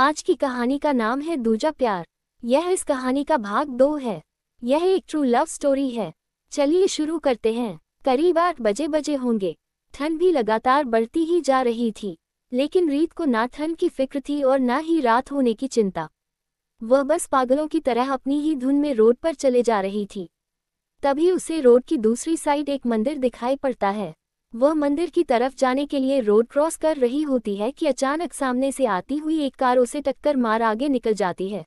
आज की कहानी का नाम है दूजा प्यार यह इस कहानी का भाग दो है यह एक ट्रू लव स्टोरी है चलिए शुरू करते हैं करीब आठ बजे बजे होंगे ठंड भी लगातार बढ़ती ही जा रही थी लेकिन रीत को ना ठंड की फिक्र थी और ना ही रात होने की चिंता वह बस पागलों की तरह अपनी ही धुन में रोड पर चले जा रही थी तभी उसे रोड की दूसरी साइड एक मंदिर दिखाई पड़ता है वह मंदिर की तरफ जाने के लिए रोड क्रॉस कर रही होती है कि अचानक सामने से आती हुई एक कार उसे टक्कर मार आगे निकल जाती है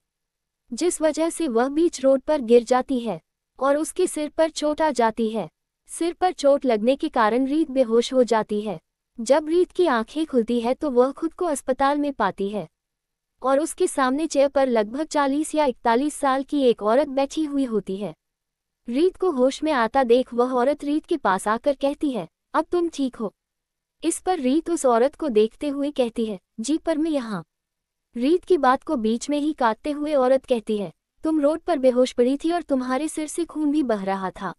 जिस वजह से वह बीच रोड पर गिर जाती है और उसके सिर पर चोट आ जाती है सिर पर चोट लगने के कारण रीत बेहोश हो जाती है जब रीत की आंखें खुलती है तो वह खुद को अस्पताल में पाती है और उसके सामने चेयर पर लगभग 40 या 41 साल की एक औरत बैठी हुई होती है रीत को होश में आता देख वह औरत रीत के पास आकर कहती है अब तुम ठीक हो इस पर रीत उस औरत को देखते हुए कहती है जी पर मैं यहाँ रीत की बात को बीच में ही काटते हुए औरत कहती है तुम रोड पर बेहोश पड़ी थी और तुम्हारे सिर से खून भी बह रहा था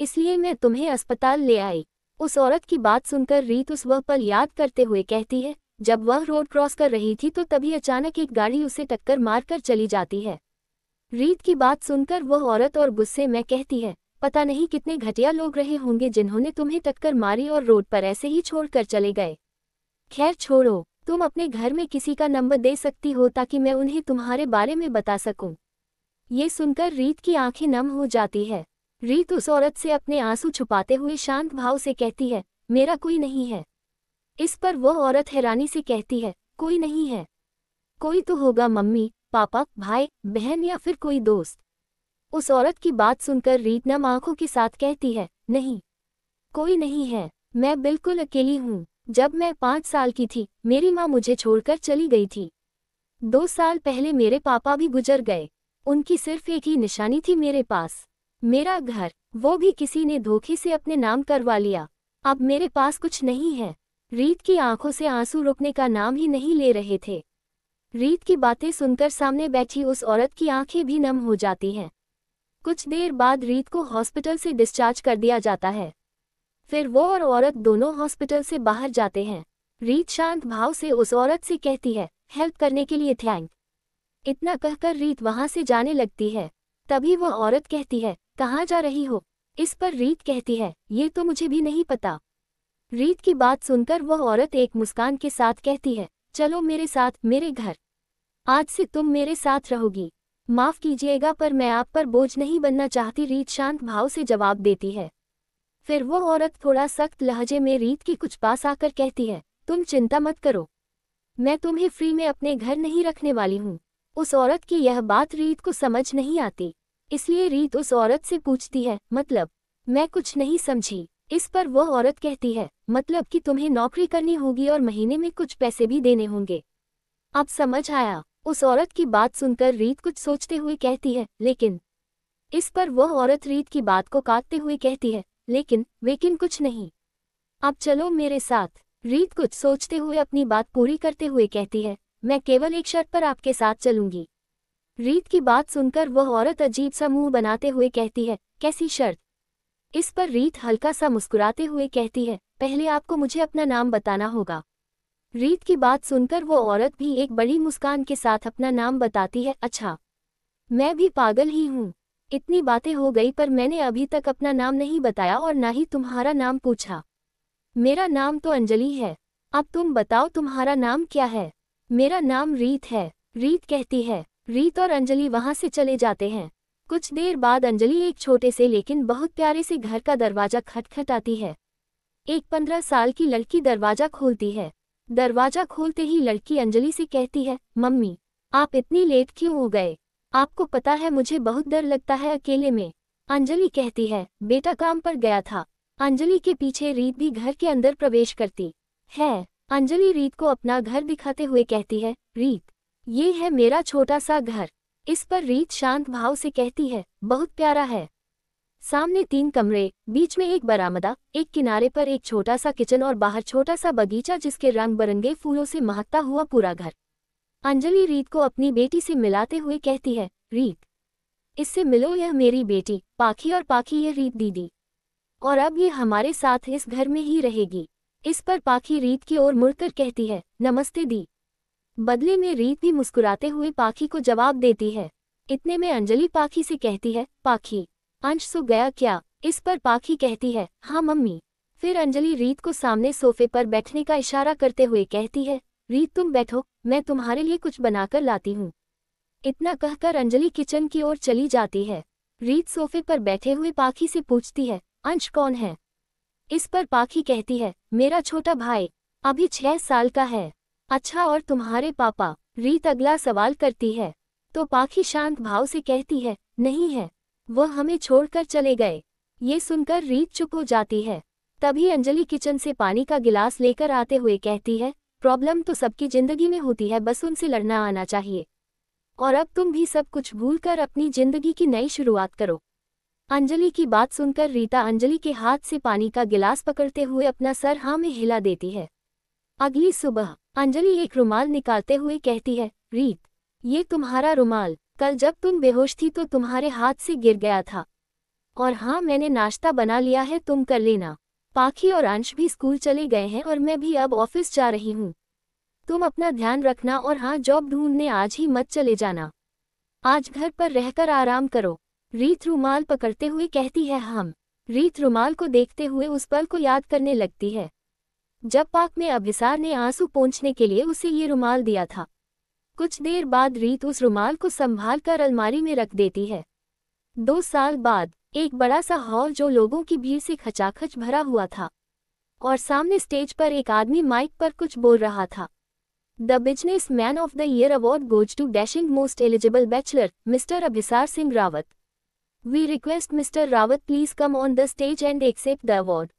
इसलिए मैं तुम्हें अस्पताल ले आई उस औरत की बात सुनकर रीत उस वह पल याद करते हुए कहती है जब वह रोड क्रॉस कर रही थी तो तभी अचानक एक गाड़ी उसे टक्कर मारकर चली जाती है रीत की बात सुनकर वह औरत और गुस्से में कहती है पता नहीं कितने घटिया लोग रहे होंगे जिन्होंने तुम्हें टक्कर मारी और रोड पर ऐसे ही छोड़कर चले गए खैर छोड़ो तुम अपने घर में किसी का नंबर दे सकती हो ताकि मैं उन्हें तुम्हारे बारे में बता सकूं। ये सुनकर रीत की आंखें नम हो जाती है रीत उस औरत से अपने आंसू छुपाते हुए शांत भाव से कहती है मेरा कोई नहीं है इस पर वो औरत हैरानी से कहती है कोई नहीं है कोई तो होगा मम्मी पापा भाई बहन या फिर कोई दोस्त उस औरत की बात सुनकर रीतनम आंखों के साथ कहती है नहीं कोई नहीं है मैं बिल्कुल अकेली हूँ जब मैं पाँच साल की थी मेरी माँ मुझे छोड़कर चली गई थी दो साल पहले मेरे पापा भी गुजर गए उनकी सिर्फ एक ही निशानी थी मेरे पास मेरा घर वो भी किसी ने धोखे से अपने नाम करवा लिया अब मेरे पास कुछ नहीं है रीत की आंखों से आंसू रुकने का नाम ही नहीं ले रहे थे रीत की बातें सुनकर सामने बैठी उस औरत की आंखें भी नम हो जाती हैं कुछ देर बाद रीत को हॉस्पिटल से डिस्चार्ज कर दिया जाता है फिर वो और औरत दोनों हॉस्पिटल से बाहर जाते हैं रीत शांत भाव से उस औरत से कहती है हेल्प करने के लिए थैंक इतना कहकर रीत वहां से जाने लगती है तभी वो औरत कहती है कहाँ जा रही हो इस पर रीत कहती है ये तो मुझे भी नहीं पता रीत की बात सुनकर वह औरत एक मुस्कान के साथ कहती है चलो मेरे साथ मेरे घर आज से तुम मेरे साथ रहोगी माफ कीजिएगा पर मैं आप पर बोझ नहीं बनना चाहती रीत शांत भाव से जवाब देती है फिर वो औरत थोड़ा सख्त लहजे में रीत की कुछ पास आकर कहती है तुम चिंता मत करो मैं तुम्हें फ्री में अपने घर नहीं रखने वाली हूँ उस औरत की यह बात रीत को समझ नहीं आती इसलिए रीत उस औरत से पूछती है मतलब मैं कुछ नहीं समझी इस पर वह औरत कहती है मतलब कि तुम्हें नौकरी करनी होगी और महीने में कुछ पैसे भी देने होंगे अब समझ आया उस औरत की बात सुनकर रीत कुछ सोचते हुए कहती है लेकिन इस पर वह औरत रीत की बात को काटते हुए कहती है लेकिन वेकिन कुछ नहीं अब चलो मेरे साथ रीत कुछ सोचते हुए अपनी बात पूरी करते हुए कहती है मैं केवल एक शर्त पर आपके साथ चलूंगी रीत की बात सुनकर वह औरत अजीब सा मुंह बनाते हुए कहती है कैसी शर्त इस पर रीत हल्का सा मुस्कुराते हुए कहती है पहले आपको मुझे अपना नाम बताना होगा रीत की बात सुनकर वो औरत भी एक बड़ी मुस्कान के साथ अपना नाम बताती है अच्छा मैं भी पागल ही हूँ इतनी बातें हो गई पर मैंने अभी तक अपना नाम नहीं बताया और ना ही तुम्हारा नाम पूछा मेरा नाम तो अंजलि है अब तुम बताओ तुम्हारा नाम क्या है मेरा नाम रीत है रीत कहती है रीत और अंजलि वहाँ से चले जाते हैं कुछ देर बाद अंजलि एक छोटे से लेकिन बहुत प्यारे से घर का दरवाजा खटखटाती है एक पंद्रह साल की लड़की दरवाजा खोलती है दरवाजा खोलते ही लड़की अंजलि से कहती है मम्मी आप इतनी लेट क्यों हो गए आपको पता है मुझे बहुत डर लगता है अकेले में अंजलि कहती है बेटा काम पर गया था अंजलि के पीछे रीत भी घर के अंदर प्रवेश करती है अंजलि रीत को अपना घर दिखाते हुए कहती है रीत ये है मेरा छोटा सा घर इस पर रीत शांत भाव से कहती है बहुत प्यारा है सामने तीन कमरे बीच में एक बरामदा एक किनारे पर एक छोटा सा किचन और बाहर छोटा सा बगीचा जिसके रंग बरंगे फूलों से महकता हुआ पूरा घर अंजलि रीत को अपनी बेटी से मिलाते हुए कहती है रीत इससे मिलो यह मेरी बेटी पाखी और पाखी यह रीत दीदी और अब ये हमारे साथ इस घर में ही रहेगी इस पर पाखी रीत की ओर मुड़कर कहती है नमस्ते दी बदले में रीत भी मुस्कुराते हुए पाखी को जवाब देती है इतने में अंजलि पाखी से कहती है पाखी अंश सो गया क्या इस पर पाखी कहती है हाँ मम्मी फिर अंजलि रीत को सामने सोफे पर बैठने का इशारा करते हुए कहती है रीत तुम बैठो मैं तुम्हारे लिए कुछ बनाकर लाती हूँ इतना कहकर अंजलि किचन की ओर चली जाती है रीत सोफे पर बैठे हुए पाखी से पूछती है अंश कौन है इस पर पाखी कहती है मेरा छोटा भाई अभी छह साल का है अच्छा और तुम्हारे पापा रीत अगला सवाल करती है तो पाखी शांत भाव से कहती है नहीं है वह हमें छोड़कर चले गए ये सुनकर रीत चुप हो जाती है तभी अंजलि किचन से पानी का गिलास लेकर आते हुए कहती है प्रॉब्लम तो सबकी जिंदगी में होती है बस उनसे लड़ना आना चाहिए और अब तुम भी सब कुछ भूल कर अपनी जिंदगी की नई शुरुआत करो अंजलि की बात सुनकर रीता अंजलि के हाथ से पानी का गिलास पकड़ते हुए अपना सर हाँ में हिला देती है अगली सुबह अंजलि एक रुमाल निकालते हुए कहती है रीत ये तुम्हारा रुमाल कल जब तुम बेहोश थी तो तुम्हारे हाथ से गिर गया था और हाँ मैंने नाश्ता बना लिया है तुम कर लेना पाखी और अंश भी स्कूल चले गए हैं और मैं भी अब ऑफिस जा रही हूँ तुम अपना ध्यान रखना और हाँ जॉब ढूंढने आज ही मत चले जाना आज घर पर रहकर आराम करो रीत रुमाल पकड़ते हुए कहती है हम रीत रुमाल को देखते हुए उस पल को याद करने लगती है जब पाक में अभिसार ने आंसू पहुंचने के लिए उसे ये रुमाल दिया था कुछ देर बाद रीत उस रुमाल को संभाल कर अलमारी में रख देती है दो साल बाद एक बड़ा सा हॉल जो लोगों की भीड़ से खचाखच भरा हुआ था और सामने स्टेज पर एक आदमी माइक पर कुछ बोल रहा था the businessman of the year award goes to dashing most eligible bachelor mister Abhisar Singh Rawat we request mister Rawat please come on the stage and accept the award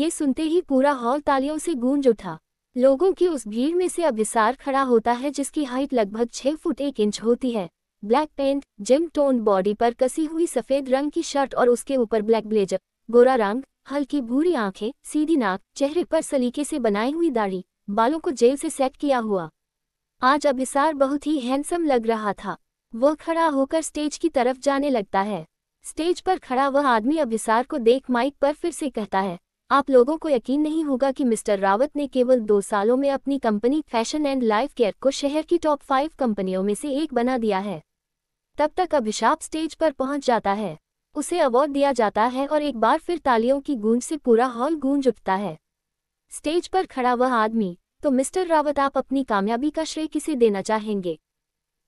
ये सुनते ही पूरा हॉल तालियों से गूंज उठा लोगों की उस भीड़ में से अभिसार खड़ा होता है जिसकी हाइट लगभग छह फुट एक इंच होती है black pant gym tone body पर कसी हुई सफ़ेद रंग की शर्ट और उसके ऊपर ब्लैक ब्लेजर गोरा रंग हल्की भूरी आंखें सीधी नाक चेहरे पर सलीके से बनाई हुई दाढ़ी बालों को जेल से सेट किया हुआ आज अभिसार बहुत ही हैंडसम लग रहा था वह खड़ा होकर स्टेज की तरफ जाने लगता है स्टेज पर खड़ा वह आदमी अभिसार को देख माइक पर फिर से कहता है आप लोगों को यकीन नहीं होगा कि मिस्टर रावत ने केवल दो सालों में अपनी company fashion and life care को शहर की टॉप फाइव कंपनियों में से एक बना दिया है तब तक अभिशाप स्टेज पर पहुंच जाता है उसे अवार्ड दिया जाता है और एक बार फिर तालियों की गूंज से पूरा हॉल गूंज उठता है स्टेज पर खड़ा वह आदमी तो मिस्टर रावत आप अपनी कामयाबी का श्रेय किसे देना चाहेंगे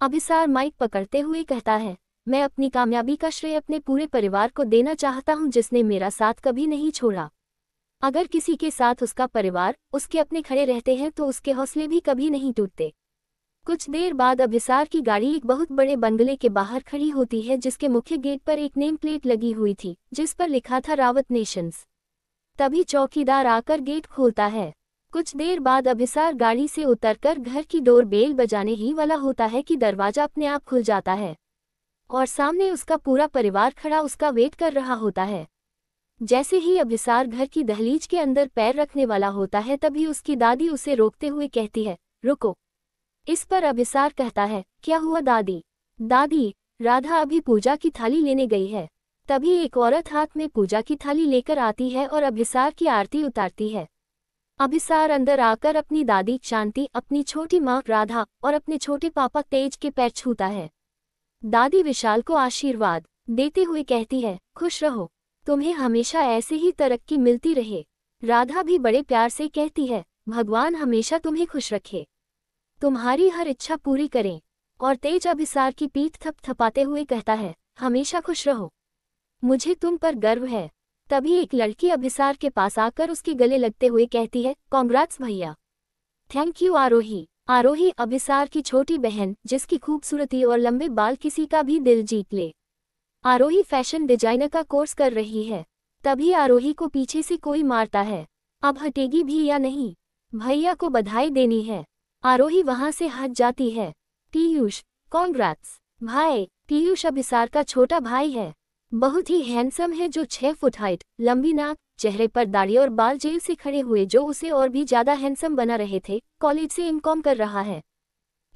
अभिसार माइक पकड़ते हुए कहता है मैं अपनी कामयाबी का श्रेय अपने पूरे परिवार को देना चाहता हूं जिसने मेरा साथ कभी नहीं छोड़ा अगर किसी के साथ उसका परिवार उसके अपने खड़े रहते हैं तो उसके हौसले भी कभी नहीं टूटते कुछ देर बाद अभिसार की गाड़ी एक बहुत बड़े बंगले के बाहर खड़ी होती है जिसके मुख्य गेट पर एक नेम प्लेट लगी हुई थी जिस पर लिखा था रावत नेशंस तभी चौकीदार आकर गेट खोलता है कुछ देर बाद अभिसार गाड़ी से उतरकर घर की डोर बेल बजाने ही वाला होता है कि दरवाजा अपने आप खुल जाता है और सामने उसका पूरा परिवार खड़ा उसका वेट कर रहा होता है जैसे ही अभिसार घर की दहलीज के अंदर पैर रखने वाला होता है तभी उसकी दादी उसे रोकते हुए कहती है रुको इस पर अभिसार कहता है क्या हुआ दादी दादी राधा अभी पूजा की थाली लेने गई है तभी एक औरत हाथ में पूजा की थाली लेकर आती है और अभिसार की आरती उतारती है अभिसार अंदर आकर अपनी दादी शांति अपनी छोटी माँ राधा और अपने छोटे पापा तेज के पैर छूता है दादी विशाल को आशीर्वाद देते हुए कहती है खुश रहो तुम्हें हमेशा ऐसे ही तरक्की मिलती रहे राधा भी बड़े प्यार से कहती है भगवान हमेशा तुम्हें खुश रखे तुम्हारी हर इच्छा पूरी करें और तेज अभिसार की पीठ थपथपाते हुए कहता है हमेशा खुश रहो मुझे तुम पर गर्व है तभी एक लड़की अभिसार के पास आकर उसके गले लगते हुए कहती है कॉन्ग्रेट्स भैया थैंक यू आरोही आरोही अभिसार की छोटी बहन जिसकी खूबसूरती और लंबे बाल किसी का भी दिल जीत ले आरोही फैशन डिजाइनर का कोर्स कर रही है तभी आरोही को पीछे से कोई मारता है अब हटेगी भी या नहीं भैया को बधाई देनी है आरोही वहां से हट जाती है पीयूष कॉन्ग्रेट्स भाई पीयूष अभिसार का छोटा भाई है बहुत ही हैंडसम है जो छह फुट हाइट लंबी नाक चेहरे पर दाढ़ी और बाल जेल से खड़े हुए जो उसे और भी ज्यादा हैंडसम बना रहे थे कॉलेज से इनकॉम कर रहा है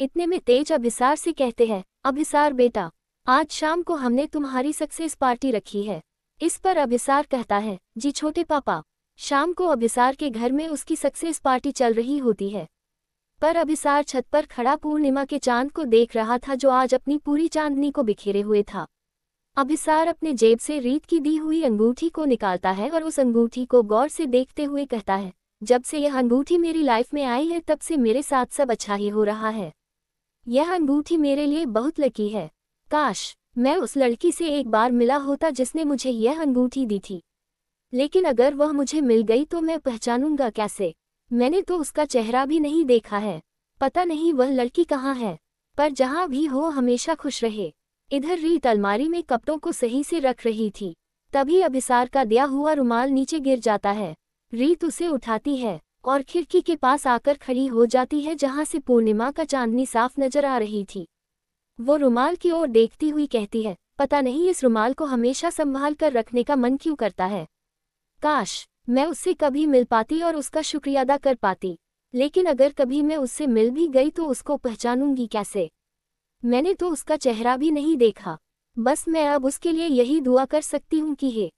इतने में तेज अभिसार से कहते हैं अभिसार बेटा आज शाम को हमने तुम्हारी सक्सेस पार्टी रखी है इस पर अभिसार कहता है जी छोटे पापा शाम को अभिसार के घर में उसकी सक्सेस पार्टी चल रही होती है पर अभिसार छत पर खड़ा पूर्णिमा के चांद को देख रहा था जो आज अपनी पूरी चांदनी को बिखेरे हुए था अभिसार अपने जेब से रीत की दी हुई अंगूठी को निकालता है और उस अंगूठी को गौर से देखते हुए कहता है जब से यह अंगूठी मेरी लाइफ में आई है तब से मेरे साथ सब अच्छा ही हो रहा है यह अंगूठी मेरे लिए बहुत लकी है काश मैं उस लड़की से एक बार मिला होता जिसने मुझे यह अंगूठी दी थी लेकिन अगर वह मुझे मिल गई तो मैं पहचानूंगा कैसे मैंने तो उसका चेहरा भी नहीं देखा है पता नहीं वह लड़की कहाँ है पर जहाँ भी हो हमेशा खुश रहे इधर रीत अलमारी में कपड़ों को सही से रख रही थी तभी अभिसार का दिया हुआ रुमाल नीचे गिर जाता है रीत उसे उठाती है और खिड़की के पास आकर खड़ी हो जाती है जहाँ से पूर्णिमा का चांदनी साफ नजर आ रही थी वो रुमाल की ओर देखती हुई कहती है पता नहीं इस रुमाल को हमेशा संभाल कर रखने का मन क्यों करता है काश मैं उससे कभी मिल पाती और उसका शुक्रिया अदा कर पाती लेकिन अगर कभी मैं उससे मिल भी गई तो उसको पहचानूंगी कैसे मैंने तो उसका चेहरा भी नहीं देखा बस मैं अब उसके लिए यही दुआ कर सकती हूँ कि हे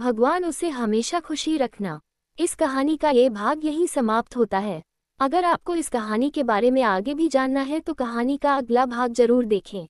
भगवान उसे हमेशा खुशी रखना इस कहानी का ये भाग यही समाप्त होता है अगर आपको इस कहानी के बारे में आगे भी जानना है तो कहानी का अगला भाग जरूर देखें